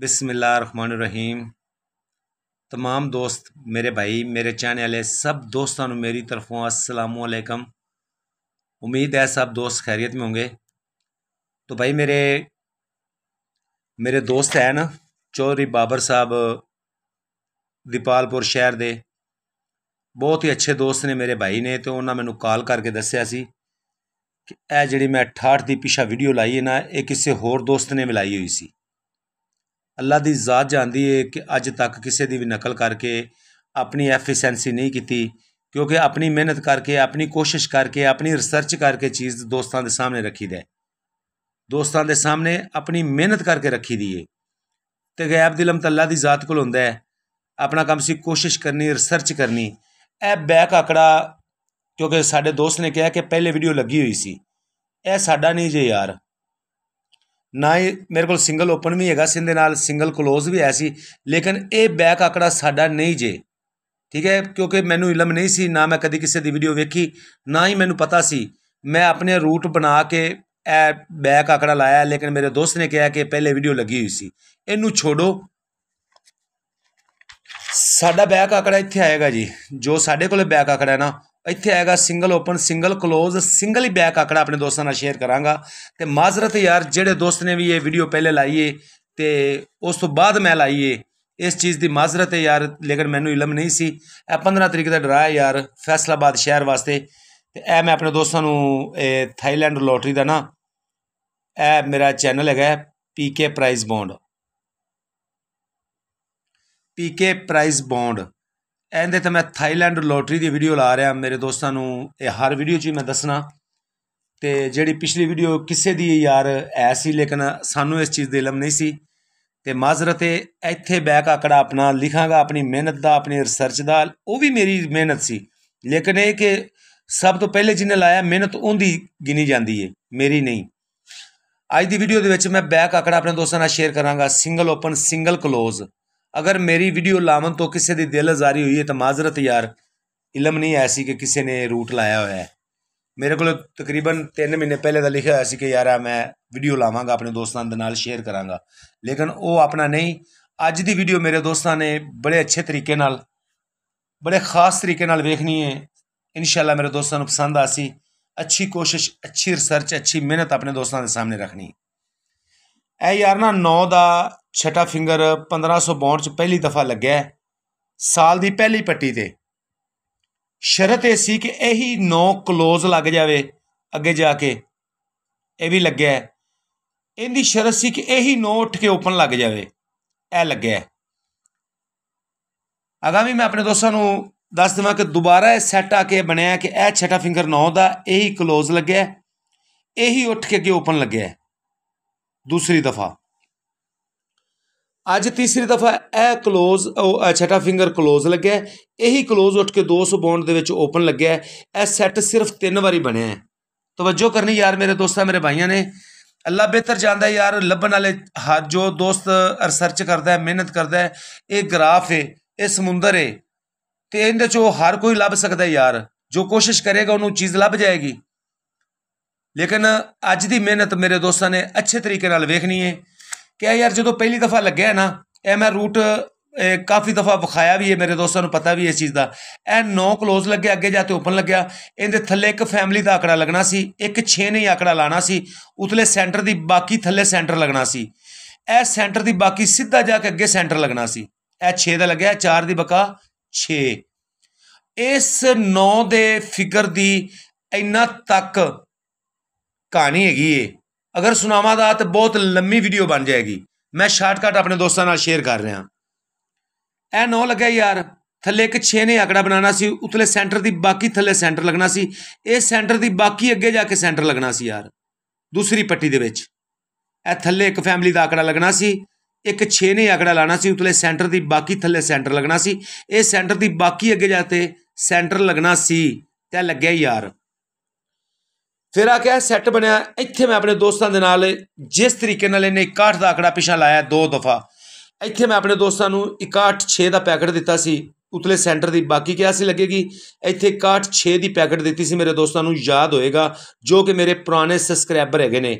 ਬਿਸਮਿਲ੍ਲਾਹਿਰਰਹਿਮਾਨਿਰਰਹੀਮ तमाम दोस्त मेरे भाई मेरे चाहने वाले सब दोस्तों ਨੂੰ ਮੇਰੀ ਤਰਫੋਂ ਅਸਲਾਮੁ ਅਲੈਕਮ ਉਮੀਦ ਹੈ ਸਭ ਦੋਸਤ ਖੈਰੀਅਤ ਮੇ ਹੋंगे तो भाई मेरे मेरे दोस्त हैं ना चौधरी बाबर साहब ਦੀਪਾਲਪੁਰ ਸ਼ਹਿਰ ਦੇ ਬਹੁਤ ਹੀ ਅੱਛੇ ਦੋਸਤ ਨੇ ਮੇਰੇ ਭਾਈ ਨੇ ਤੇ ਉਹਨਾਂ ਮੈਨੂੰ ਕਾਲ ਕਰਕੇ ਦੱਸਿਆ ਸੀ ਕਿ ਇਹ ਜਿਹੜੀ ਮੈਂ 68 ਦੀ ਪਿਛਾ ਵੀਡੀਓ ਲਾਈ ਹੈ ਨਾ ਇਹ ਕਿਸੇ ਹੋਰ ਦੋਸਤ ਨੇ ਮਿਲਾਈ ਹੋਈ ਸੀ ਅੱਲਾ ਦੀ ਜ਼ਾਤ ਜਾਣਦੀ ਏ ਕਿ ਅੱਜ ਤੱਕ ਕਿਸੇ ਦੀ ਵੀ ਨਕਲ ਕਰਕੇ ਆਪਣੀ ਐਫੀਸ਼ੈਂਸੀ ਨਹੀਂ ਕੀਤੀ ਕਿਉਂਕਿ ਆਪਣੀ ਮਿਹਨਤ ਕਰਕੇ ਆਪਣੀ ਕੋਸ਼ਿਸ਼ ਕਰਕੇ ਆਪਣੀ ਰਿਸਰਚ ਕਰਕੇ ਚੀਜ਼ ਦੋਸਤਾਂ ਦੇ ਸਾਹਮਣੇ ਰੱਖੀ ਦੇ ਦੋਸਤਾਂ ਦੇ ਸਾਹਮਣੇ ਆਪਣੀ ਮਿਹਨਤ ਕਰਕੇ ਰੱਖੀ ਦੀਏ ਤੇ ਗੈਬ ਦਿਲਮ ਤੱਲਾ ਦੀ ਜ਼ਾਤ ਕੋਲ ਹੁੰਦਾ ਹੈ ਆਪਣਾ ਕੰਮ ਸੀ ਕੋਸ਼ਿਸ਼ ਕਰਨੀ ਰਿਸਰਚ ਕਰਨੀ ਇਹ ਬੈਕ ਆਕੜਾ ਕਿਉਂਕਿ ਸਾਡੇ ਦੋਸਤ ਨੇ ਕਿਹਾ ਕਿ ਪਹਿਲੇ ਵੀਡੀਓ ਲੱਗੀ ਹੋਈ ਸੀ ਇਹ ਸਾਡਾ ਨਹੀਂ ਜੇ ਯਾਰ ਨਾ ਹੀ ਮੇਰੇ ਕੋਲ ਸਿੰਗਲ ਓਪਨ ਵੀ ਹੈਗਾ ਸਿੰਦੇ ਨਾਲ ਸਿੰਗਲ ক্লোਜ਼ ਵੀ ਆਇਆ ਸੀ ਲੇਕਿਨ ਇਹ ਬੈਕ ਆਕੜਾ ਸਾਡਾ ਨਹੀਂ ਜੇ ਠੀਕ ਹੈ ਕਿਉਂਕਿ ਮੈਨੂੰ ਇਲਮ ਨਹੀਂ ਸੀ ਨਾ ਮੈਂ ਕਦੀ ਕਿਸੇ ਦੀ ਵੀਡੀਓ ਵੇਖੀ ਨਾ ਹੀ ਮੈਨੂੰ ਪਤਾ ਸੀ ਮੈਂ ਆਪਣੇ ਰੂਟ ਬਣਾ ਕੇ ਇਹ ਬੈਕ ਆਕੜਾ ਲਾਇਆ ਲੇਕਿਨ ਮੇਰੇ ਦੋਸਤ ਨੇ ਕਿਹਾ ਕਿ ਪਹਿਲੇ ਵੀਡੀਓ ਲੱਗੀ ਹੋਈ ਸੀ ਇਹਨੂੰ ਛੋੜੋ ਸਾਡਾ ਬੈਕ ਆਕੜਾ ਇੱਥੇ ਆਏਗਾ ਜੀ ਜੋ ਸਾਡੇ ਕੋਲੇ ਬੈਕ ਆਕੜਾ ਹੈ ਨਾ ਇੱਥੇ ਆਏਗਾ single open single close single ਹੀ ਬੈਕ ਆਕੜਾ ਆਪਣੇ ਦੋਸਤਾਂ ਨਾਲ ਸ਼ੇਅਰ ਕਰਾਂਗਾ ਤੇ ਮਾਜ਼ਰਤ ਯਾਰ ਜਿਹੜੇ ਦੋਸਤ ਨੇ ਵੀ ਇਹ ਵੀਡੀਓ ਪਹਿਲੇ ਲਾਈਏ ਤੇ ਉਸ ਤੋਂ ਬਾਅਦ ਮੈਂ ਲਾਈਏ ਇਸ ਚੀਜ਼ ਦੀ ਮਾਜ਼ਰਤ ਹੈ ਯਾਰ ਲੇਕਿਨ ਮੈਨੂੰ ਇਲਮ ਨਹੀਂ ਸੀ ਇਹ 15 ਤਰੀਕ ਦਾ ਡਰਾ ਯਾਰ ਫੈਸਲਾਬਾਦ ਸ਼ਹਿਰ ਵਾਸਤੇ ਤੇ ਇਹ ਮੈਂ ਆਪਣੇ ਦੋਸਤਾਂ ਨੂੰ ਇਹ ਥਾਈਲੈਂਡ ਲੋਟਰੀ ਦਾ ਨਾ ਇਹ ਮੇਰਾ ਚੈਨਲ ਹੈਗਾ PK prize bond PK prize bond ਇਹਦੇ ਤੇ ਮੈਂ ਥਾਈਲੈਂਡ ਲੋਟਰੀ ਦੀ ਵੀਡੀਓ ਲਾ ਰਿਹਾ ਮੇਰੇ ਦੋਸਤਾਂ ਨੂੰ ਇਹ ਹਰ ਵੀਡੀਓ 'ਚ ਮੈਂ ਦੱਸਣਾ ਤੇ ਜਿਹੜੀ ਪਿਛਲੀ ਵੀਡੀਓ ਕਿਸੇ ਦੀ ਯਾਰ ਐਸੀ ਲੇਕਿਨ ਸਾਨੂੰ ਇਸ ਚੀਜ਼ ਦੇ ਇਲਮ ਨਹੀਂ ਸੀ ਤੇ ਮਾਜ਼ਰਤ ਹੈ ਇੱਥੇ ਬੈਕ ਆਕੜਾ ਆਪਣਾ ਲਿਖਾਂਗਾ ਆਪਣੀ ਮਿਹਨਤ ਦਾ ਆਪਣੀ ਰਿਸਰਚ ਦਾ ਉਹ ਵੀ ਮੇਰੀ ਮਿਹਨਤ ਸੀ ਲੇਕਿਨ ਇਹ ਕਿ ਸਭ ਤੋਂ ਪਹਿਲੇ ਜਿਹਨੇ ਲਾਇਆ ਮਿਹਨਤ ਉਹਦੀ ਗਿਣੀ ਜਾਂਦੀ ਏ ਮੇਰੀ ਨਹੀਂ ਅੱਜ ਦੀ ਵੀਡੀਓ ਦੇ ਵਿੱਚ ਮੈਂ ਬੈਕ ਆਕੜਾ ਆਪਣੇ ਦੋਸਤਾਂ ਨਾਲ ਸ਼ੇਅਰ ਕਰਾਂਗਾ ਸਿੰਗਲ ਓਪਨ ਸਿੰਗਲ ক্লোਜ਼ ਅਗਰ ਮੇਰੀ ਵੀਡੀਓ ਲਾਵਨ ਤੋਂ ਕਿਸੇ ਦੀ ਦਿਲ ਅਜ਼ਾਰੀ ਹੋਈ ਹੈ ਤਾਂ ਮਾਜ਼ਰਤ ਯਾਰ ਇਲਮ ਨਹੀਂ ਐਸੀ ਕਿ ਕਿਸੇ ਨੇ ਰੂਟ ਲਾਇਆ ਹੋਇਆ ਹੈ ਮੇਰੇ ਕੋਲ ਤਕਰੀਬਨ 3 ਮਹੀਨੇ ਪਹਿਲੇ ਦਾ ਲਿਖਿਆ ਹੋਇਆ ਸੀ ਕਿ ਯਾਰ ਆ ਮੈਂ ਵੀਡੀਓ ਲਾਵਾਂਗਾ ਆਪਣੇ ਦੋਸਤਾਂ ਦੇ ਨਾਲ ਸ਼ੇਅਰ ਕਰਾਂਗਾ ਲੇਕਿਨ ਉਹ ਆਪਣਾ ਨਹੀਂ ਅੱਜ ਦੀ ਵੀਡੀਓ ਮੇਰੇ ਦੋਸਤਾਂ ਨੇ ਬੜੇ ਅੱਛੇ ਤਰੀਕੇ ਨਾਲ ਬੜੇ ਖਾਸ ਤਰੀਕੇ ਨਾਲ ਵੇਖਣੀ ਹੈ ਇਨਸ਼ਾਅੱਲਾ ਮੇਰੇ ਦੋਸਤਾਂ ਨੂੰ ਪਸੰਦ ਆਸੀ ਅੱਛੀ ਕੋਸ਼ਿਸ਼ ਅੱਛੀ ਰਿਸਰਚ ਅੱਛੀ ਮਿਹਨਤ ਆਪਣੇ ਦੋਸਤਾਂ ਦੇ ਸਾਹਮਣੇ ਰੱਖਣੀ ਐ ਯਾਰ ਨਾ 9 ਦਾ ਛਟਾ ਫਿੰਗਰ 1562 ਚ ਪਹਿਲੀ ਦਫਾ ਲੱਗਿਆ ਸਾਲ ਦੀ ਪਹਿਲੀ ਪੱਟੀ ਤੇ ਸ਼ਰਤ ਇਹ ਸੀ ਕਿ ਇਹੀ 9 ਕਲੋਜ਼ ਲੱਗ ਜਾਵੇ ਅੱਗੇ ਜਾ ਕੇ ਇਹ ਵੀ ਲੱਗਿਆ ਇਹਦੀ ਸ਼ਰਤ ਸੀ ਕਿ ਇਹੀ 9 ਉੱਠ ਕੇ ਓਪਨ ਲੱਗ ਜਾਵੇ ਇਹ ਲੱਗਿਆ ਅਗਾਮੀ ਮੈਂ ਆਪਣੇ ਦੋਸਤਾਂ ਨੂੰ ਦੱਸ ਦਵਾਂ ਕਿ ਦੁਬਾਰਾ ਇਹ ਸੈੱਟ ਆ ਕੇ ਬਣਿਆ ਕਿ ਇਹ ਛਟਾ ਫਿੰਗਰ 9 ਦਾ ਇਹੀ ਕਲੋਜ਼ ਲੱਗਿਆ ਇਹੀ ਉੱਠ ਕੇ ਅੱਗੇ ਓਪਨ ਲੱਗਿਆ ਦੂਸਰੀ ਦਫਾ ਅੱਜ ਤੀਸਰੀ ਦਫਾ ਇਹ ক্লোਜ਼ ਉਹ ਛਟਾ ਫਿੰਗਰ ক্লোਜ਼ ਲੱਗਿਆ ਇਹੀ ক্লোਜ਼ ਉੱਠ ਕੇ 200 ਬੌਂਡ ਦੇ ਵਿੱਚ ਓਪਨ ਲੱਗਿਆ ਇਹ ਸੈੱਟ ਸਿਰਫ ਤਿੰਨ ਵਾਰੀ ਬਣਿਆ ਹੈ ਤਵੱਜੋ ਕਰਨੀ ਯਾਰ ਮੇਰੇ ਦੋਸਤਾਂ ਮੇਰੇ ਭਾਈਆਂ ਨੇ ਅੱਲਾ ਬਿਹਤਰ ਜਾਣਦਾ ਯਾਰ ਲੱਭਣ ਵਾਲੇ ਜੋ ਦੋਸਤ ਰਿਸਰਚ ਕਰਦਾ ਹੈ ਮਿਹਨਤ ਕਰਦਾ ਹੈ ਇਹ ਗ੍ਰਾਫ ਹੈ ਇਹ ਸਮੁੰਦਰ ਹੈ ਤੇ ਇਹਦੇ ਚੋਂ ਹਰ ਕੋਈ ਲੱਭ ਸਕਦਾ ਯਾਰ ਜੋ ਕੋਸ਼ਿਸ਼ ਕਰੇਗਾ ਉਹਨੂੰ ਚੀਜ਼ ਲੱਭ ਜਾਏਗੀ ਲੇਕਿਨ ਅੱਜ ਦੀ ਮਿਹਨਤ ਮੇਰੇ ਦੋਸਤਾਂ ਨੇ ਅੱਛੇ ਤਰੀਕੇ ਨਾਲ ਵੇਖਣੀ ਹੈ ਕਿ ਯਾਰ ਜਦੋਂ ਪਹਿਲੀ ਦਫਾ ਲੱਗਿਆ ਨਾ ਐ ਮੈਂ ਰੂਟ ਕਾਫੀ ਦਫਾ ਵਿਖਾਇਆ ਵੀ ਹੈ ਮੇਰੇ ਦੋਸਤਾਂ ਨੂੰ ਪਤਾ ਵੀ ਇਸ ਚੀਜ਼ ਦਾ ਐ ਨੋ ਕਲੋਜ਼ ਲੱਗੇ ਅੱਗੇ ਜਾ ਤੇ ਓਪਨ ਲੱਗਿਆ ਇਹਦੇ ਥੱਲੇ ਇੱਕ ਫੈਮਿਲੀ ਦਾ ਆਕੜਾ ਲੱਗਣਾ ਸੀ ਇੱਕ 6 ਨੇ ਆਕੜਾ ਲਾਣਾ ਸੀ ਉਤਲੇ ਸੈਂਟਰ ਦੀ ਬਾਕੀ ਥੱਲੇ ਸੈਂਟਰ ਲੱਗਣਾ ਸੀ ਐ ਸੈਂਟਰ ਦੀ ਬਾਕੀ ਸਿੱਧਾ ਜਾ ਕੇ ਅੱਗੇ ਸੈਂਟਰ ਲੱਗਣਾ ਸੀ ਐ 6 ਦਾ ਲੱਗਿਆ 4 ਦੀ ਬਕਾ 6 ਇਸ 9 ਦੇ ਫਿਗਰ ਦੀ ਇੰਨਾ ਤੱਕ ਕਹਾਣੀ ਹੈਗੀ ਏ ਅਗਰ ਸੁਣਾਵਾਂ ਦਾ ਤਾਂ ਬਹੁਤ ਲੰਮੀ ਵੀਡੀਓ ਬਣ ਜਾਏਗੀ ਮੈਂ ਸ਼ਾਰਟਕਟ ਆਪਣੇ ਦੋਸਤਾਂ ਨਾਲ ਸ਼ੇਅਰ ਕਰ ਰਿਹਾ ਐ ਨੋ ਲੱਗਿਆ ਯਾਰ ਥੱਲੇ ਇੱਕ 6 ਨੇ ਆਕੜਾ ਬਣਾਉਣਾ ਸੀ ਉਤਲੇ ਸੈਂਟਰ ਦੀ ਬਾਕੀ ਥੱਲੇ ਸੈਂਟਰ ਲੱਗਣਾ ਸੀ ਇਹ ਸੈਂਟਰ ਦੀ ਬਾਕੀ ਅੱਗੇ ਜਾ ਕੇ ਸੈਂਟਰ ਲੱਗਣਾ ਸੀ ਯਾਰ ਦੂਸਰੀ ਪੱਟੀ ਦੇ ਵਿੱਚ ਐ ਥੱਲੇ ਇੱਕ ਫੈਮਿਲੀ ਦਾ ਆਕੜਾ ਲੱਗਣਾ ਸੀ ਇੱਕ 6 ਨੇ ਆਕੜਾ ਲਾਣਾ ਸੀ ਉਤਲੇ ਸੈਂਟਰ ਦੀ ਬਾਕੀ ਥੱਲੇ ਸੈਂਟਰ ਲੱਗਣਾ ਸੀ ਇਹ ਸੈਂਟਰ ਦੀ ਬਾਕੀ ਅੱਗੇ ਜਾ ਤੇ ਸੈਂਟਰ ਲੱਗਣਾ ਸੀ ਤੇ ਲੱਗਿਆ ਯਾਰ ਫਿਰ ਆ ਕਿਹਾ ਸੈੱਟ ਬਣਿਆ ਇੱਥੇ ਮੈਂ ਆਪਣੇ ਦੋਸਤਾਂ ਦੇ ਨਾਲ ਜਿਸ ਤਰੀਕੇ ਨਾਲ ਇਹਨੇ 61 ਦਾ ਆਕੜਾ ਪਿਛਾ ਲਾਇਆ ਦੋ ਦਫਾ ਇੱਥੇ ਮੈਂ ਆਪਣੇ ਦੋਸਤਾਂ ਨੂੰ 61 6 ਦਾ ਪੈਕਟ ਦਿੱਤਾ ਸੀ ਉਤਲੇ ਸੈਂਟਰ ਦੀ ਬਾਕੀ ਕਿਆ ਸੀ ਲੱਗੇਗੀ ਇੱਥੇ 61 6 ਦੀ ਪੈਕਟ ਦਿੱਤੀ ਸੀ ਮੇਰੇ ਦੋਸਤਾਂ ਨੂੰ ਯਾਦ ਹੋਏਗਾ ਜੋ ਕਿ ਮੇਰੇ ਪੁਰਾਣੇ ਸਬਸਕ੍ਰਾਈਬਰ ਹੈਗੇ ਨੇ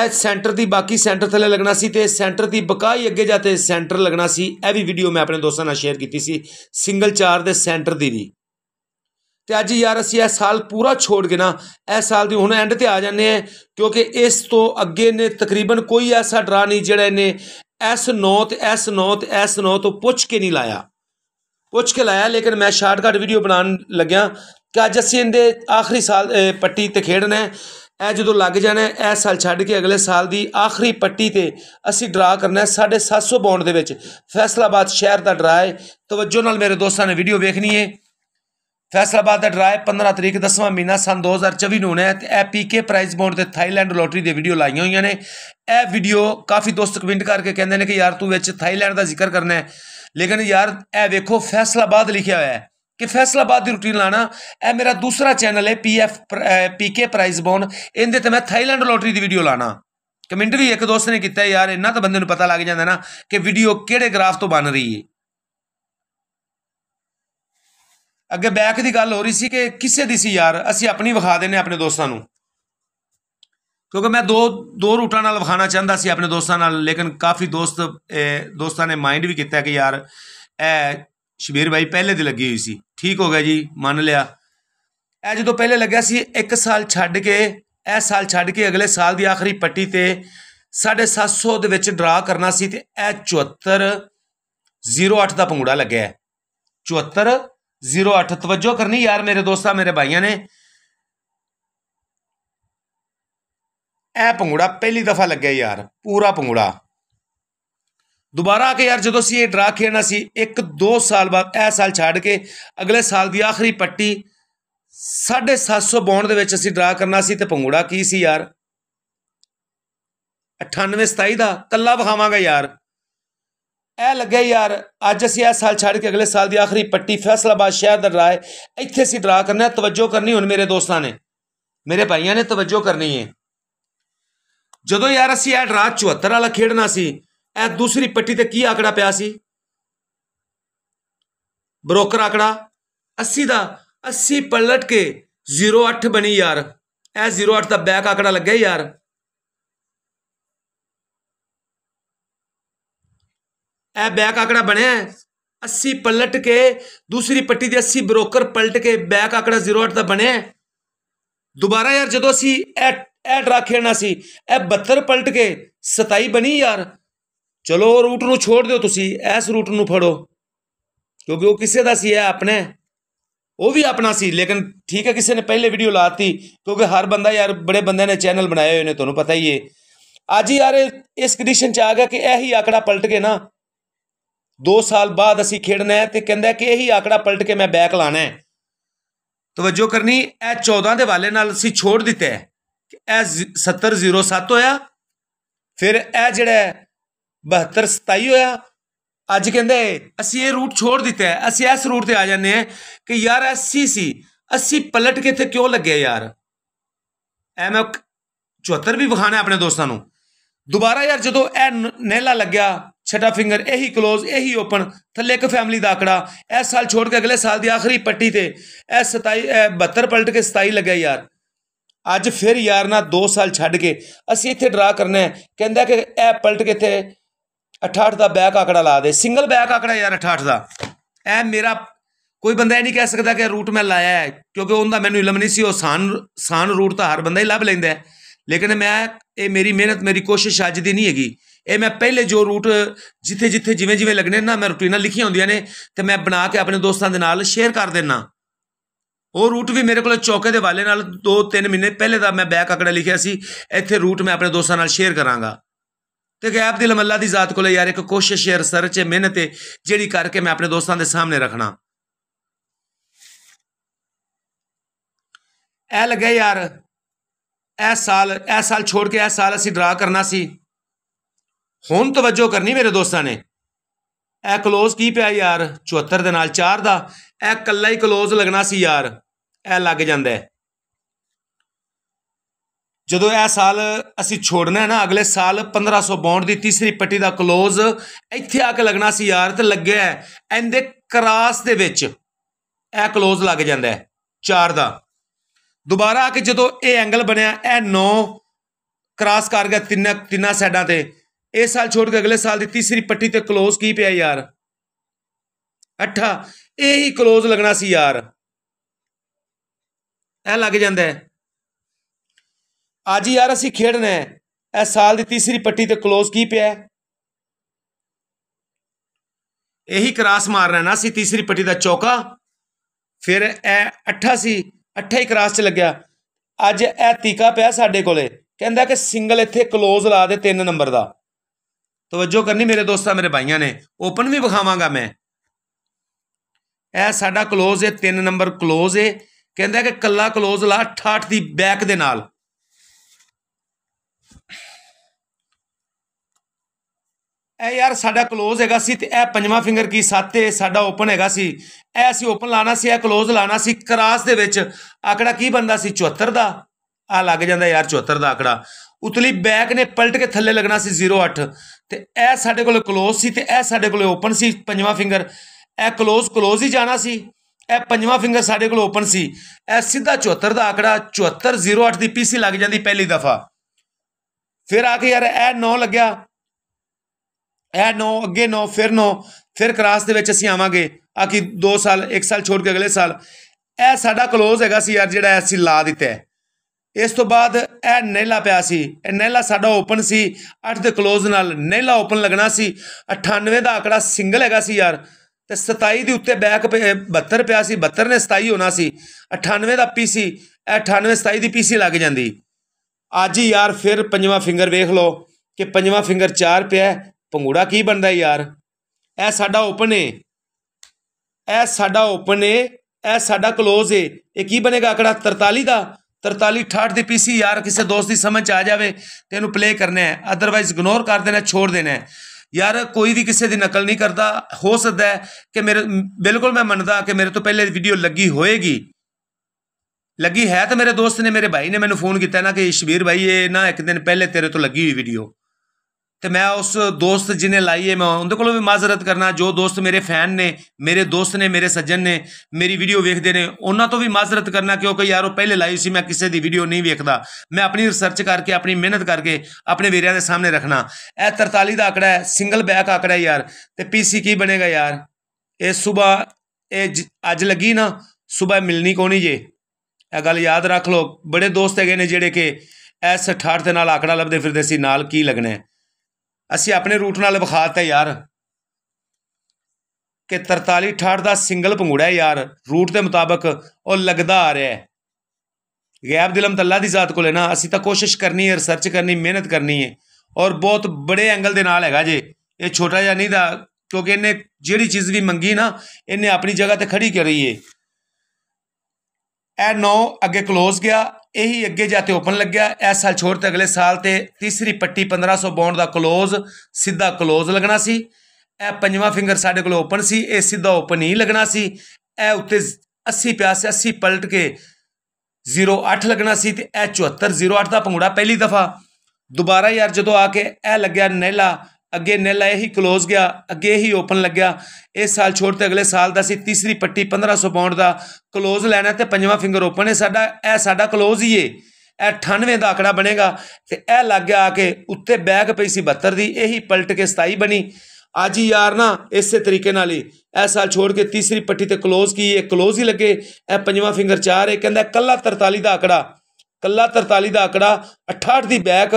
ਇਹ ਸੈਂਟਰ ਦੀ ਬਾਕੀ ਸੈਂਟਰ ਥੱਲੇ ਲੱਗਣਾ ਸੀ ਤੇ ਸੈਂਟਰ ਦੀ ਬਕਾਈ ਅੱਗੇ ਜਾ ਤੇ ਸੈਂਟਰ ਲੱਗਣਾ ਸੀ ਇਹ ਵੀ ਵੀਡੀਓ ਮੈਂ ਆਪਣੇ ਦੋਸਤਾਂ ਨਾਲ ਸ਼ੇਅਰ ਕੀਤੀ ਸੀ ਸਿੰਗਲ ਚਾਰ ਦੇ ਸੈਂਟਰ ਦੀ ਵੀ ਤੇ ਅੱਜ ਯਾਰ ਅਸੀਂ ਇਹ ਸਾਲ ਪੂਰਾ ਛੋੜ ਗਏ ਨਾ ਇਹ ਸਾਲ ਦੀ ਹੁਣ ਐਂਡ ਤੇ ਆ ਜਾਂਦੇ ਆ ਕਿਉਂਕਿ ਇਸ ਤੋਂ ਅੱਗੇ ਨੇ ਤਕਰੀਬਨ ਕੋਈ ਐਸਾ ਡਰਾ ਨਹੀਂ ਜਿਹੜਾ ਇਹਨੇ ਐਸ 9 ਤੇ ਐਸ 9 ਤੇ ਐਸ 9 ਤੋਂ ਪੁੱਛ ਕੇ ਨਹੀਂ ਲਾਇਆ ਪੁੱਛ ਕੇ ਲਾਇਆ ਲੇਕਿਨ ਮੈਂ ਸ਼ਾਰਟਕਟ ਵੀਡੀਓ ਬਣਾਉਣ ਲੱਗਿਆ ਕਿ ਅੱਜ ਅਸੀਂ ਇਹਦੇ ਆਖਰੀ ਸਾਲ ਪੱਟੀ ਤੇ ਖੇਡਣਾ ਹੈ ਇਹ ਜਦੋਂ ਲੱਗ ਜਾਣਾ ਇਹ ਸਾਲ ਛੱਡ ਕੇ ਅਗਲੇ ਸਾਲ ਦੀ ਆਖਰੀ ਪੱਟੀ ਤੇ ਅਸੀਂ ਡਰਾ ਕਰਨਾ ਹੈ 750 ਬੌਂਡ ਦੇ ਵਿੱਚ ਫੈਸਲਾਬਾਦ ਸ਼ਹਿਰ ਦਾ ਡਰਾ ਹੈ ਤਵੱਜੋ ਨਾਲ ਮੇਰੇ ਦੋਸਤਾਂ ਨੇ ਵੀਡੀਓ ਵੇਖਣੀ ਹੈ ਫੈਸਲਾਬਾਦ ਦਾ ਡਰਾਇ 15 ਤਰੀਕ 10ਵਾਂ ਮਹੀਨਾ ਸਨ 2024 ਨੂੰ ਹੋਣਾ ਹੈ ਤੇ ਇਹ ਪੀਕੇ ਪ੍ਰਾਈਜ਼ ਬੌਂਡ ਤੇ ਥਾਈਲੈਂਡ ਲੋਟਰੀ ਦੇ ਵੀਡੀਓ ਲਾਈਆਂ ਹੋਈਆਂ ਨੇ ਇਹ ਵੀਡੀਓ ਕਾਫੀ ਦੋਸਤ ਕਮੈਂਟ ਕਰਕੇ ਕਹਿੰਦੇ ਨੇ ਕਿ ਯਾਰ ਤੂੰ ਵਿੱਚ ਥਾਈਲੈਂਡ ਦਾ ਜ਼ਿਕਰ ਕਰਨਾ ਹੈ ਲੇਕਿਨ ਯਾਰ ਇਹ ਵੇਖੋ ਫੈਸਲਾਬਾਦ ਲਿਖਿਆ ਹੋਇਆ ਹੈ ਕਿ ਫੈਸਲਾਬਾਦ ਦੀ ਰੂਟੀਨ ਲਾਣਾ ਇਹ ਮੇਰਾ ਦੂਸਰਾ ਚੈਨਲ ਹੈ ਪੀਐਫ ਪੀਕੇ ਪ੍ਰਾਈਜ਼ ਬੌਂਡ ਇਹਦੇ ਤੇ ਮੈਂ ਥਾਈਲੈਂਡ ਲੋਟਰੀ ਦੀ ਵੀਡੀਓ ਲਾਣਾ ਕਮੈਂਟ ਵੀ ਇੱਕ ਦੋਸਤ ਨੇ ਕੀਤਾ ਯਾਰ ਇੰਨਾ ਤਾਂ ਬੰਦੇ ਨੂੰ ਪਤਾ ਲੱਗ ਜਾਂਦਾ ਨਾ ਕਿ ਵੀਡੀਓ ਕਿਹੜੇ ਗ੍ਰਾਫ ਤੋਂ ਬਣ ਰਹੀ ਹੈ ਅੱਗੇ ਬੈਕ ਦੀ ਗੱਲ ਹੋ ਰਹੀ ਸੀ ਕਿ ਕਿਸੇ ਦੀ ਸੀ ਯਾਰ ਅਸੀਂ ਆਪਣੀ ਵਿਖਾ ਦੇਨੇ ਆਪਣੇ ਦੋਸਤਾਂ ਨੂੰ ਕਿਉਂਕਿ ਮੈਂ ਦੋ ਦੋ ਰੂਟਾਂ ਨਾਲ ਵਿਖਾਣਾ ਚਾਹੁੰਦਾ ਸੀ ਆਪਣੇ ਦੋਸਤਾਂ ਨਾਲ ਲੇਕਿਨ ਕਾਫੀ ਦੋਸਤ ਦੋਸਤਾਂ ਨੇ ਮਾਈਂਡ ਵੀ ਕੀਤਾ ਕਿ ਯਾਰ ਇਹ ਸ਼ਬੀਰ ਭਾਈ ਪਹਿਲੇ ਦੀ ਲੱਗੀ ਹੋਈ ਸੀ ਠੀਕ ਹੋ ਗਿਆ ਜੀ ਮੰਨ ਲਿਆ ਇਹ ਜਦੋਂ ਪਹਿਲੇ ਲੱਗਿਆ ਸੀ 1 ਸਾਲ ਛੱਡ ਕੇ ਇਹ ਸਾਲ ਛੱਡ ਕੇ ਅਗਲੇ ਸਾਲ ਦੀ ਆਖਰੀ ਪੱਟੀ ਤੇ 750 ਦੇ ਵਿੱਚ ਡਰਾ ਕਰਨਾ ਸੀ ਤੇ ਇਹ 74 08 ਦਾ ਪੰਗੂੜਾ ਲੱਗਿਆ 74 08 ਤਵੱਜੋ ਕਰਨੀ ਯਾਰ ਮੇਰੇ ਦੋਸਤਾਂ ਮੇਰੇ ਭਾਈਆਂ ਨੇ ਇਹ ਪੰਗੂੜਾ ਪਹਿਲੀ ਦਫਾ ਲੱਗਿਆ ਯਾਰ ਪੂਰਾ ਪੰਗੂੜਾ ਦੁਬਾਰਾ ਆ ਕੇ ਯਾਰ ਜਦੋਂ ਸੀ ਇਹ ਡਰਾ ਖੇਡਣਾ ਸੀ 1-2 ਸਾਲ ਬਾਅਦ ਇਹ ਸਾਲ ਛੱਡ ਕੇ ਅਗਲੇ ਸਾਲ ਦੀ ਆਖਰੀ ਪੱਟੀ 750 ਬੌਂਡ ਦੇ ਵਿੱਚ ਅਸੀਂ ਡਰਾ ਕਰਨਾ ਸੀ ਤੇ ਪੰਗੂੜਾ ਕੀ ਸੀ ਯਾਰ 98 27 ਦਾ ਕੱਲਾ ਵਿਖਾਵਾਂਗਾ ਯਾਰ ਇਹ ਲੱਗੇ ਯਾਰ ਅੱਜ ਅਸੀਂ ਇਹ ਸਾਲ ਛੱਡ ਕੇ ਅਗਲੇ ਸਾਲ ਦੀ ਆਖਰੀ ਪੱਟੀ ਫੈਸਲਾਬਾਦ ਸ਼ਹਿਰ ਦਾ ਰਾਏ ਇੱਥੇ ਅਸੀਂ ਡਰਾ ਕਰਨਾ ਤਵੱਜੋ ਕਰਨੀ ਹੁਣ ਮੇਰੇ ਦੋਸਤਾਂ ਨੇ ਮੇਰੇ ਭਾਈਆਂ ਨੇ ਤਵੱਜੋ ਕਰਨੀ ਹੈ ਜਦੋਂ ਯਾਰ ਅਸੀਂ ਇਹ ਡਰਾ 74 ਵਾਲਾ ਖੇਡਣਾ ਸੀ ਇਹ ਦੂਸਰੀ ਪੱਟੀ ਤੇ ਕੀ ਆਕੜਾ ਪਿਆ ਸੀ ਬ੍ਰੋਕਰ ਆਕੜਾ 80 ਦਾ 80 ਪਲਟ ਕੇ 08 ਬਣੀ ਯਾਰ ਇਹ 08 ਦਾ ਬੈਕ ਆਕੜਾ ਲੱਗਿਆ ਯਾਰ ਇਹ ਬੈਕ ਆਕੜਾ ਬਣਿਆ 80 ਪਲਟ ਕੇ ਦੂਸਰੀ ਪੱਟੀ ਦੇ 80 ਬ੍ਰੋਕਰ ਪਲਟ ਕੇ ਬੈਕ ਆਕੜਾ 08 ਦਾ ਬਣਿਆ ਦੁਬਾਰਾ ਯਾਰ ਜਦੋਂ ਅਸੀਂ ਇਹ ਇਹ ਡਰਾ ਖੇਡਣਾ ਸੀ ਇਹ 72 ਪਲਟ ਕੇ 27 ਬਣੀ ਯਾਰ ਚਲੋ ਰੂਟ ਨੂੰ ਛੋੜ ਦਿਓ ਤੁਸੀਂ ਇਸ ਰੂਟ ਨੂੰ ਫੜੋ ਕਿਉਂਕਿ ਉਹ ਕਿਸੇ ਦਾ ਸੀ ਇਹ ਆਪਣੇ ਉਹ ਵੀ ਆਪਣਾ ਸੀ ਲੇਕਿਨ ਠੀਕ ਹੈ ਕਿਸੇ ਨੇ ਪਹਿਲੇ ਵੀਡੀਓ ਲਾਤੀ ਕਿਉਂਕਿ ਹਰ ਬੰਦਾ ਯਾਰ ਬੜੇ ਬੰਦਿਆਂ ਨੇ ਚੈਨਲ ਬਣਾਏ ਹੋਏ ਨੇ ਤੁਹਾਨੂੰ ਪਤਾ ਹੀ ਹੈ ਅੱਜ ਯਾਰ ਇਸ ਕੰਡੀਸ਼ਨ ਚ ਆ ਗਿਆ ਕਿ ਇਹੀ ਆਕੜਾ ਪਲਟ ਕੇ ਨਾ 2 ਸਾਲ ਬਾਅਦ ਅਸੀਂ ਖੇਡਣਾ ਹੈ ਤੇ ਕਹਿੰਦਾ ਕਿ ਇਹੀ ਆਕੜਾ ਪਲਟ ਕੇ ਮੈਂ ਬੈਕ ਲਾਣਾ ਹੈ ਤਵੱਜੋ ਕਰਨੀ ਇਹ 14 ਦੇ ਵਾਲੇ ਨਾਲ ਅਸੀਂ ਛੋੜ ਦਿੱਤੇ ਹੈ ਕਿ ਇਹ 7007 ਹੋਇਆ ਫਿਰ ਇਹ ਜਿਹੜਾ 7227 ਹੋਇਆ ਅੱਜ ਕਹਿੰਦੇ ਅਸੀਂ ਇਹ ਰੂਟ ਛੋੜ ਦਿੱਤਾ ਹੈ ਅਸੀਂ ਇਸ ਰੂਟ ਤੇ ਆ ਜਾਂਦੇ ਹਾਂ ਕਿ ਯਾਰ 80 ਸੀ ਅਸੀਂ ਪਲਟ ਕੇ ਇੱਥੇ ਕਿਉਂ ਲੱਗੇ ਯਾਰ ਐ ਮੈਂ 74 ਵੀ ਵਿਖਾਣਾ ਆਪਣੇ ਦੋਸਤਾਂ ਨੂੰ ਦੁਬਾਰਾ ਯਾਰ ਜਦੋਂ ਇਹ ਨਹਿਲਾ ਲੱਗਿਆ ਛਟਾ ਫਿੰਗਰ ਇਹੀ ক্লোਜ਼ ਇਹੀ ਓਪਨ ਥੱਲੇ ਇੱਕ ਫੈਮਿਲੀ ਦਾ ਆਕੜਾ ਇਸ ਸਾਲ ਛੋੜ ਕੇ ਅਗਲੇ ਸਾਲ ਦੀ ਆਖਰੀ ਪੱਟੀ ਤੇ ਇਸ 27 72 ਪਲਟ ਕੇ 27 ਲੱਗਿਆ ਯਾਰ ਅੱਜ ਫਿਰ ਯਾਰ ਨਾ 2 ਸਾਲ ਛੱਡ ਕੇ ਅਸੀਂ ਇੱਥੇ ਡਰਾ ਕਰਨਾ ਹੈ ਕਹਿੰਦਾ ਕਿ ਇਹ ਪਲਟ ਕੇ ਇੱਥੇ 68 ਦਾ ਬੈਕ ਆਕੜਾ ਲਾ ਦੇ ਸਿੰਗਲ ਬੈਕ ਆਕੜਾ ਯਾਰ 68 ਦਾ ਇਹ ਮੇਰਾ ਕੋਈ ਬੰਦਾ ਇਹ ਨਹੀਂ ਕਹਿ ਸਕਦਾ ਕਿ ਰੂਟ ਮੈਂ ਲਾਇਆ ਹੈ ਕਿਉਂਕਿ ਉਹਦਾ ਮੈਨੂੰ ਇਲਮ ਨਹੀਂ ਸੀ ਉਹ ਸਾਨ ਸਾਨ ਰੂਟ ਤਾਂ ਹਰ ਬੰਦਾ ਹੀ ਲੱਭ ਲੈਂਦਾ ਹੈ ਲੇਕਿਨ ਮੈਂ ਇਹ ਮੇਰੀ ਮਿਹਨਤ ਮੇਰੀ ਕੋਸ਼ਿਸ਼ ਅੱਜ ਦੀ ਨਹੀਂ ਹੈਗੀ ਇਹ ਮੈਂ ਪਹਿਲੇ ਜੋ ਰੂਟ ਜਿੱਥੇ ਜਿੱਥੇ ਜਿਵੇਂ ਜਿਵੇਂ ਲੱਗਨੇ ਨਾ ਮੈਂ ਰੁਟੀਨਾਂ ਲਿਖੀਆਂ ਹੁੰਦੀਆਂ ਨੇ ਤੇ ਮੈਂ ਬਣਾ ਕੇ ਆਪਣੇ ਦੋਸਤਾਂ ਦੇ ਨਾਲ ਸ਼ੇਅਰ ਕਰ ਦਿੰਨਾ ਉਹ ਰੂਟ ਵੀ ਮੇਰੇ ਕੋਲ ਚੌਕੇ ਦੇ ਵਾਲੇ ਨਾਲ 2-3 ਮਹੀਨੇ ਪਹਿਲੇ ਦਾ ਮੈਂ ਬੈਕ ਆਕੜਾ ਲਿਖਿਆ ਸੀ ਇੱਥੇ ਰੂਟ ਮੈਂ ਆਪਣੇ ਦੋਸਤਾਂ ਨਾਲ ਸ਼ੇਅਰ ਕਰਾਂਗਾ ਤੇ ਗੈਬ ਦਿਲ ਮੱਲਾ ਦੀ ਜ਼ਾਤ ਕੋਲੇ ਯਾਰ ਇੱਕ ਕੋਸ਼ਿਸ਼ ਹੈ ਰਸਰਚ ਹੈ ਮਿਹਨਤ ਹੈ ਜਿਹੜੀ ਕਰਕੇ ਮੈਂ ਆਪਣੇ ਦੋਸਤਾਂ ਦੇ ਸਾਹਮਣੇ ਰੱਖਣਾ ਐ ਲੱਗਿਆ ਯਾਰ ਐ ਸਾਲ ਐ ਸਾਲ ਛੋੜ ਕੇ ਐ ਸਾਲ ਅਸੀਂ ਡਰਾ ਕਰਨਾ ਸੀ ਹੁਣ ਤਵੱਜੋ ਕਰਨੀ ਮੇਰੇ ਦੋਸਤਾਂ ਨੇ ਇਹ ক্লোਜ਼ ਕੀ ਪਿਆ ਯਾਰ 74 ਦੇ ਨਾਲ 4 ਦਾ ਇਹ ਕੱਲਾ ਹੀ ক্লোਜ਼ ਲੱਗਣਾ ਸੀ ਯਾਰ ਇਹ ਲੱਗ ਜਾਂਦਾ ਜਦੋਂ ਇਹ ਸਾਲ ਅਸੀਂ ਛੋੜਨਾ ਹੈ ਨਾ ਅਗਲੇ ਸਾਲ 1562 ਦੀ ਤੀਸਰੀ ਪੱਟੀ ਦਾ ক্লোਜ਼ ਇੱਥੇ ਆ ਕੇ ਲੱਗਣਾ ਸੀ ਯਾਰ ਤੇ ਲੱਗਿਆ ਇਹਦੇ ਕਰਾਸ ਦੇ ਵਿੱਚ ਇਹ ক্লোਜ਼ ਲੱਗ ਜਾਂਦਾ ਹੈ 4 ਦਾ ਦੁਬਾਰਾ ਆ ਕੇ ਜਦੋਂ ਇਹ ਐਂਗਲ ਬਣਿਆ ਇਹ 9 ਕਰਾਸ ਕਰ ਗਿਆ ਤਿੰਨ ਤਿੰਨਾਂ ਸਾਈਡਾਂ ਤੇ ਇਸ ਸਾਲ ਛੋੜ ਕੇ ਅਗਲੇ ਸਾਲ ਦੀ ਤੀਸਰੀ ਪੱਟੀ ਤੇ ক্লোਜ਼ ਕੀ ਪਿਆ ਯਾਰ ਅੱਠਾ ਇਹੀ ক্লোਜ਼ ਲੱਗਣਾ ਸੀ ਯਾਰ ਇਹ ਲੱਗ ਜਾਂਦਾ ਅੱਜ ਯਾਰ ਅਸੀਂ ਖੇਡਣਾ ਹੈ ਇਸ ਸਾਲ ਦੀ ਤੀਸਰੀ ਪੱਟੀ ਤੇ ক্লোਜ਼ ਕੀ ਪਿਆ ਇਹੀ ਕਰਾਸ ਮਾਰਨਾ ਨਾ ਸੀ ਤੀਸਰੀ ਪੱਟੀ ਦਾ ਚੌਕਾ ਫਿਰ ਇਹ ਅੱਠਾ ਸੀ ਅੱਠਾ ਹੀ ਕਰਾਸ 'ਚ ਲੱਗਿਆ ਅੱਜ ਇਹ ਤੀਕਾ ਪਿਆ ਸਾਡੇ ਕੋਲੇ ਕਹਿੰਦਾ ਕਿ ਸਿੰਗਲ ਇੱਥੇ ক্লোਜ਼ ਲਾ ਦੇ 3 ਨੰਬਰ ਦਾ ਤਵੱਜੋ ਕਰਨੀ ਮੇਰੇ ਦੋਸਤਾਂ ਮੇਰੇ ਭਾਈਆਂ ਨੇ ਓਪਨ ਵੀ ਵਿਖਾਵਾਂਗਾ ਮੈਂ ਇਹ ਸਾਡਾ ক্লোਜ਼ ਹੈ 3 ਨੰਬਰ ক্লোਜ਼ ਹੈ ਕਹਿੰਦਾ ਕਿ ਕੱਲਾ ক্লোਜ਼ ਲਾ 68 ਦੀ ਬੈਕ ਦੇ ਨਾਲ ਇਹ ਯਾਰ ਸਾਡਾ ক্লোਜ਼ ਹੈਗਾ ਸੀ ਤੇ ਇਹ ਪੰਜਵਾਂ ਫਿੰਗਰ ਕੀ 7 ਤੇ ਸਾਡਾ ਓਪਨ ਹੈਗਾ ਸੀ ਇਹ ਅਸੀਂ ਓਪਨ ਲਾਣਾ ਸੀ ਇਹ ক্লোਜ਼ ਲਾਣਾ ਸੀ ਕਰਾਸ ਦੇ ਵਿੱਚ ਆਕੜਾ ਕੀ ਬੰਦਾ ਸੀ 74 ਦਾ ਆ ਲੱਗ ਜਾਂਦਾ ਯਾਰ 74 ਦਾ ਆਕੜਾ ਉਤਲੀ ਬੈਕ ਨੇ ਪਲਟ ਕੇ ਥੱਲੇ ਲੱਗਣਾ ਸੀ 08 ਤੇ ਇਹ ਸਾਡੇ ਕੋਲ ক্লোਜ਼ ਸੀ ਤੇ ਇਹ ਸਾਡੇ ਕੋਲ ਓਪਨ ਸੀ ਪੰਜਵਾਂ ਫਿੰਗਰ ਇਹ ক্লোਜ਼ ক্লোਜ਼ ਹੀ ਜਾਣਾ ਸੀ ਇਹ ਪੰਜਵਾਂ ਫਿੰਗਰ ਸਾਡੇ ਕੋਲ ਓਪਨ ਸੀ ਇਹ ਸਿੱਧਾ 74 ਦਾ ਆਕੜਾ 74 08 ਦੀ ਪੀਸੀ ਲੱਗ ਜਾਂਦੀ ਪਹਿਲੀ ਦਫਾ ਫਿਰ ਆ ਕੇ ਯਾਰ ਇਹ 9 ਲੱਗਿਆ ਇਹ 9 ਅੱਗੇ 9 ਫਿਰ 9 ਫਿਰ ਕ੍ਰਾਸ ਦੇ ਵਿੱਚ ਅਸੀਂ ਆਵਾਂਗੇ ਆ ਕਿ 2 ਸਾਲ 1 ਸਾਲ ਛੋੜ ਕੇ ਅਗਲੇ ਸਾਲ ਇਹ ਸਾਡਾ ক্লোਜ਼ ਹੈਗਾ ਸੀ ਯਾਰ ਜਿਹੜਾ ਅਸੀਂ ਲਾ ਦਿੱਤਾ ਹੈ ਇਸ ਤੋਂ ਬਾਅਦ ਇਹ ਨਹਿਲਾ ਪਿਆ ਸੀ ਇਹ ਨਹਿਲਾ ਸਾਡਾ ਓਪਨ ਸੀ 8 ਦੇ ক্লোਜ਼ ਨਾਲ ਨਹਿਲਾ ਓਪਨ ਲੱਗਣਾ ਸੀ 98 ਦਾ ਆਕੜਾ ਸਿੰਗਲ ਹੈਗਾ ਸੀ ਯਾਰ ਤੇ 27 ਦੇ ਉੱਤੇ ਬੈਕ 72 ਪਿਆ ਸੀ 72 ਨੇ 27 ਹੋਣਾ ਸੀ 98 ਦਾ ਪੀਸੀ ਇਹ 98 27 ਦੀ ਪੀਸੀ ਲੱਗ ਜਾਂਦੀ ਅੱਜ ਯਾਰ ਫਿਰ ਪੰਜਵਾਂ ਫਿੰਗਰ ਵੇਖ ਲਓ ਕਿ ਪੰਜਵਾਂ ਫਿੰਗਰ 4 ਪਿਆ ਪੰਗੂੜਾ ਕੀ ਬਣਦਾ ਯਾਰ ਇਹ ਸਾਡਾ ਓਪਨ ਏ ਇਹ ਸਾਡਾ ਓਪਨ ਏ ਇਹ ਸਾਡਾ ক্লোਜ਼ ਏ ਇਹ ਕੀ ਬਣੇਗਾ ਆਕੜਾ 43 ਦਾ 43 68 ਦੀ ਪੀਸੀ ਯਾਰ ਕਿਸੇ ਦੋਸਤ ਦੀ ਸਮਝ ਆ ਜਾਵੇ ਤੇ ਇਹਨੂੰ ਪਲੇ ਕਰਨਾ ਹੈ ਅਦਰਵਾਇਜ਼ ਇਗਨੋਰ ਕਰ ਦੇਣਾ ਛੋੜ ਦੇਣਾ ਯਾਰ ਕੋਈ ਵੀ ਕਿਸੇ ਦੀ ਨਕਲ ਨਹੀਂ ਕਰਦਾ ਹੋ ਸਕਦਾ ਹੈ ਕਿ ਮੇਰੇ ਬਿਲਕੁਲ ਮੈਂ ਮੰਨਦਾ ਕਿ ਮੇਰੇ ਤੋਂ ਪਹਿਲੇ ਵੀਡੀਓ ਲੱਗੀ ਹੋਏਗੀ ਲੱਗੀ ਹੈ ਤਾਂ ਮੇਰੇ ਦੋਸਤ ਨੇ ਮੇਰੇ ਭਾਈ ਨੇ ਮੈਨੂੰ ਫੋਨ ਕੀਤਾ ਨਾ ਕਿ ਸ਼ਬੀਰ ਭਾਈ ਇਹ ਨਾ ਇੱਕ ਦਿਨ ਪਹਿਲੇ ਤੇਰੇ ਤੋਂ ਲੱਗੀ ਹੋਈ ਵੀਡੀਓ ਤੇ ਮੈਂ ਉਸ ਦੋਸਤ ਜਿਨੇ ਲਾਈ ਹੈ ਮੈਂ ਉਹਦੇ ਕੋਲੋਂ ਵੀ ਮਾਜ਼ਰਤ ਕਰਨਾ ਜੋ ਦੋਸਤ ਮੇਰੇ ਫੈਨ ਨੇ ਮੇਰੇ ਦੋਸਤ ਨੇ ਮੇਰੇ ਸੱਜਣ ਨੇ ਮੇਰੀ ਵੀਡੀਓ ਵੇਖਦੇ ਨੇ ਉਹਨਾਂ ਤੋਂ ਵੀ ਮਾਜ਼ਰਤ ਕਰਨਾ ਕਿਉਂਕਿ ਯਾਰ ਉਹ ਪਹਿਲੇ ਲਾਈ ਸੀ ਮੈਂ ਕਿਸੇ ਦੀ ਵੀਡੀਓ ਨਹੀਂ ਵੇਖਦਾ ਮੈਂ ਆਪਣੀ ਰਿਸਰਚ ਕਰਕੇ ਆਪਣੀ ਮਿਹਨਤ ਕਰਕੇ ਆਪਣੇ ਵੀਰਿਆਂ ਦੇ ਸਾਹਮਣੇ ਰੱਖਣਾ ਇਹ 43 ਦਾ ਆਕੜਾ ਹੈ ਸਿੰਗਲ ਬੈਕ ਆਕੜਾ ਹੈ ਯਾਰ ਤੇ ਪੀਸੀ ਕੀ ਬਣੇਗਾ ਯਾਰ ਇਹ ਸਵੇਰ ਇਹ ਅੱਜ ਲੱਗੀ ਨਾ ਸਵੇਰ ਮਿਲਣੀ ਕੋਣੀ ਜੇ ਇਹ ਗੱਲ ਯਾਦ ਰੱਖ ਲਓ ਬੜੇ ਦੋਸਤ ਹੈਗੇ ਨੇ ਜਿਹੜੇ ਕਿ ਐਸ 68 ਦੇ ਨਾਲ ਆਕੜਾ ਲੱਭਦੇ ਫਿਰਦੇ ਸੀ ਨਾਲ ਕੀ ਲੱਗਣਾ ਅਸੀਂ ਆਪਣੇ ਰੂਟ ਨਾਲ ਵਿਖਾਤਾ ਯਾਰ ਕਿ 43 68 ਦਾ ਸਿੰਗਲ ਪੰਗੂੜਾ ਯਾਰ ਰੂਟ ਦੇ ਮੁਤਾਬਕ ਉਹ ਲੱਗਦਾ ਆ ਰਿਹਾ ਹੈ ਗੈਬ ਦਿਲਮ ਤੱਲਾ ਦੀ ਜ਼ਾਤ ਕੋਲੇ ਨਾ ਅਸੀਂ ਤਾਂ ਕੋਸ਼ਿਸ਼ ਕਰਨੀ ਹੈ ਰਿਸਰਚ ਕਰਨੀ ਮਿਹਨਤ ਕਰਨੀ ਹੈ ਔਰ ਬਹੁਤ ਬੜੇ ਐਂਗਲ ਦੇ ਨਾਲ ਹੈਗਾ ਜੇ ਇਹ ਛੋਟਾ ਜਿਹਾ ਨਹੀਂ ਦਾ ਕਿਉਂਕਿ ਇਹਨੇ ਜਿਹੜੀ ਚੀਜ਼ ਵੀ ਮੰਗੀ ਨਾ ਇਹਨੇ ਆਪਣੀ ਜਗ੍ਹਾ ਤੇ ਖੜੀ ਕਰੀ ਏ ਐ ਨੋ ਅੱਗੇ ক্লোਜ਼ ਗਿਆ ਇਹੀ ਅੱਗੇ ਜਾ ਕੇ ਓਪਨ ਲੱਗਿਆ ਐਸ ਸਾਲ ਛੋੜ ਤੇ ਅਗਲੇ ਸਾਲ ਤੇ ਤੀਸਰੀ ਪੱਟੀ 1552 ਦਾ ক্লোਜ਼ ਸਿੱਧਾ ক্লোਜ਼ ਲੱਗਣਾ ਸੀ ਇਹ ਪੰਜਵਾਂ ਫਿੰਗਰ ਸਾਡੇ ਕੋਲ ਓਪਨ ਸੀ ਇਹ ਸਿੱਧਾ ਓਪਨ ਹੀ ਲੱਗਣਾ ਸੀ ਇਹ ਉੱਤੇ 80 ਪਿਆਸ 80 ਪਲਟ ਕੇ 08 ਲੱਗਣਾ ਸੀ ਤੇ ਇਹ 74 08 ਦਾ ਪੰਗੂੜਾ ਪਹਿਲੀ ਦਫਾ ਦੁਬਾਰਾ ਯਾਰ ਜਦੋਂ ਆ ਕੇ ਇਹ ਲੱਗਿਆ ਨਹਿਲਾ ਅੱਗੇ ਨਿਲ ਆਇਆ ਹੀ ক্লোਜ਼ ਗਿਆ ਅੱਗੇ ਹੀ ਓਪਨ ਲੱਗਿਆ ਇਸ ਸਾਲ ਛੋੜ ਤੇ ਅਗਲੇ ਸਾਲ ਦਾ ਸੀ ਤੀਸਰੀ ਪੱਟੀ 1500 ਪਾਉਂਡ ਦਾ ক্লোਜ਼ ਲੈਣਾ ਤੇ ਪੰਜਵਾਂ ਫਿੰਗਰ ਓਪਨ ਹੈ ਸਾਡਾ ਇਹ ਸਾਡਾ ক্লোਜ਼ ਹੀ ਏ ਇਹ 98 ਦਾ ਆਕੜਾ ਬਣੇਗਾ ਤੇ ਇਹ ਲੱਗ ਗਿਆ ਆ ਕੇ ਉੱਤੇ ਬੈਕ ਪਈ ਸੀ 72 ਦੀ ਇਹੀ ਪਲਟ ਕੇ 27 ਬਣੀ ਅੱਜ ਹੀ ਯਾਰ ਨਾ ਇਸੇ ਤਰੀਕੇ ਨਾਲ ਹੀ ਇਹ ਸਾਲ ਛੋੜ ਕੇ ਤੀਸਰੀ ਪੱਟੀ ਤੇ ক্লোਜ਼ ਕੀ ਇਹ ਕਲੋਜ਼ ਹੀ ਲੱਗੇ ਇਹ ਪੰਜਵਾਂ ਫਿੰਗਰ 4 ਹੈ ਕਹਿੰਦਾ ਕੱਲਾ 43 ਦਾ ਆਕੜਾ ਕੱਲਾ 43 ਦਾ ਆਕੜਾ 68 ਦੀ ਬੈਕ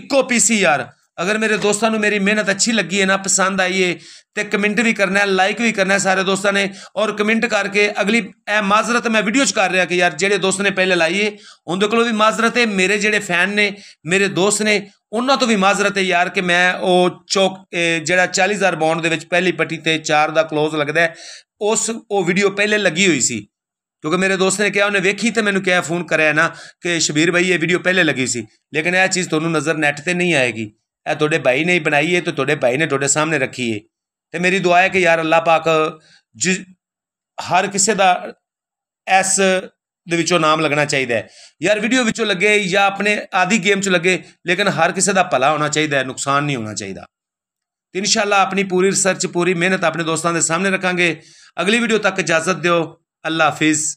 ਇੱਕੋ ਪੀਸੀ ਯਾਰ ਅਗਰ ਮੇਰੇ ਦੋਸਤਾਂ ਨੂੰ ਮੇਰੀ ਮਿਹਨਤ ਅੱਛੀ ਲੱਗੀ ਹੈ ਨਾ ਪਸੰਦ ਆਈ ਹੈ ਤੇ ਕਮੈਂਟ ਵੀ ਕਰਨਾ ਹੈ ਲਾਈਕ ਵੀ ਕਰਨਾ ਹੈ ਸਾਰੇ ਦੋਸਤਾਂ ਨੇ ਔਰ ਕਮੈਂਟ ਕਰਕੇ ਅਗਲੀ ਇਹ ਮਾਜ਼ਰਤ ਮੈਂ ਵੀਡੀਓ ਚ ਕਰ ਰਿਹਾ ਕਿ ਯਾਰ ਜਿਹੜੇ ਦੋਸਤ ਨੇ ਪਹਿਲੇ ਲਾਈ ਹੈ ਉਹਦੇ ਕੋਲੋਂ ਵੀ ਮਾਜ਼ਰਤ ਹੈ ਮੇਰੇ ਜਿਹੜੇ ਫੈਨ ਨੇ ਮੇਰੇ ਦੋਸਤ ਨੇ ਉਹਨਾਂ ਤੋਂ ਵੀ ਮਾਜ਼ਰਤ ਹੈ ਯਾਰ ਕਿ ਮੈਂ ਉਹ ਚੌਕ ਜਿਹੜਾ 40000 ਬੌਂਡ ਦੇ ਵਿੱਚ ਪਹਿਲੀ ਪੱਟੀ ਤੇ 4 ਦਾ ক্লোਜ਼ ਲੱਗਦਾ ਹੈ ਉਸ ਉਹ ਵੀਡੀਓ ਪਹਿਲੇ ਲੱਗੀ ਹੋਈ ਸੀ ਕਿਉਂਕਿ ਮੇਰੇ ਦੋਸਤ ਨੇ ਕਿਹਾ ਉਹਨੇ ਵੇਖੀ ਤੇ ਮੈਨੂੰ ਕਿਹਾ ਫੋਨ ਕਰਿਆ ਨਾ ਕਿ ਸ਼ਬੀਰ ਭਾਈ ਇਹ ਵੀਡੀਓ ਪਹਿਲੇ ਲੱਗੀ ਸੀ ਲੇਕਿਨ ਇਹ ਚੀਜ਼ ਤੁਹਾਨੂੰ ਨਜ਼ਰ ਨੈਟ ਤੇ ਨਹੀਂ ਆਏਗੀ ਇਹ ਤੁਹਾਡੇ ਭਾਈ ਨੇ ਬਣਾਈ ਹੈ ਤੇ ਤੁਹਾਡੇ ਭਾਈ ਨੇ ਤੁਹਾਡੇ ਸਾਹਮਣੇ ਰੱਖੀ ਹੈ ਤੇ ਮੇਰੀ ਦੁਆ ਹੈ ਕਿ ਯਾਰ ਅੱਲਾਹ ਪਾਕ ਹਰ ਕਿਸੇ ਦਾ ਇਸ ਦੇ ਵਿੱਚੋਂ ਨਾਮ ਲੱਗਣਾ ਚਾਹੀਦਾ ਹੈ ਯਾਰ ਵੀਡੀਓ ਵਿੱਚੋਂ ਲੱਗੇ ਜਾਂ ਆਪਣੇ ਆਦੀ ਗੇਮ 'ਚ ਲੱਗੇ ਲੇਕਿਨ ਹਰ ਕਿਸੇ ਦਾ ਭਲਾ ਹੋਣਾ ਚਾਹੀਦਾ ਹੈ ਨੁਕਸਾਨ ਨਹੀਂ ਹੋਣਾ ਚਾਹੀਦਾ ਤੇ ਇਨਸ਼ਾਅੱਲਾ ਆਪਣੀ ਪੂਰੀ ਰਿਸਰਚ ਪੂਰੀ ਮਿਹਨਤ ਆਪਣੇ ਦੋਸਤਾਂ ਦੇ ਸਾਹਮਣੇ ਰੱਖਾਂਗੇ ਅਗਲੀ ਵੀਡੀਓ ਤੱਕ ਇਜਾਜ਼ਤ ਦਿਓ ਅੱਲਾ ਹਾਫਿਜ਼